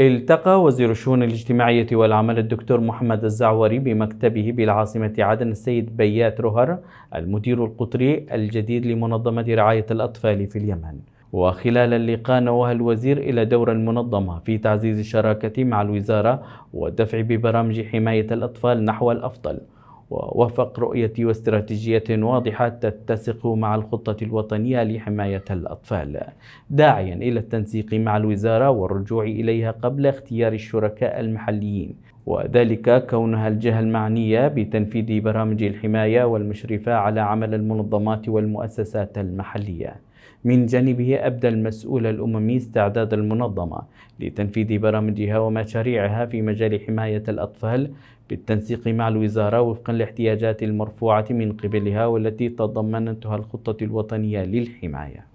التقى وزير الشؤون الاجتماعية والعمل الدكتور محمد الزعوري بمكتبه بالعاصمة عدن السيد بيات رهر المدير القطري الجديد لمنظمة رعاية الأطفال في اليمن وخلال اللقاء نوه الوزير إلى دور المنظمة في تعزيز الشراكة مع الوزارة والدفع ببرامج حماية الأطفال نحو الأفضل ووفق رؤية واستراتيجية واضحة تتسق مع الخطة الوطنية لحماية الأطفال داعيا إلى التنسيق مع الوزارة والرجوع إليها قبل اختيار الشركاء المحليين وذلك كونها الجهة المعنية بتنفيذ برامج الحماية والمشرفة على عمل المنظمات والمؤسسات المحلية من جانبه أبدى المسؤول الأممي استعداد المنظمة لتنفيذ برامجها ومشاريعها في مجال حماية الأطفال بالتنسيق مع الوزارة وفقا لاحتياجات المرفوعة من قبلها والتي تضمنتها الخطة الوطنية للحماية.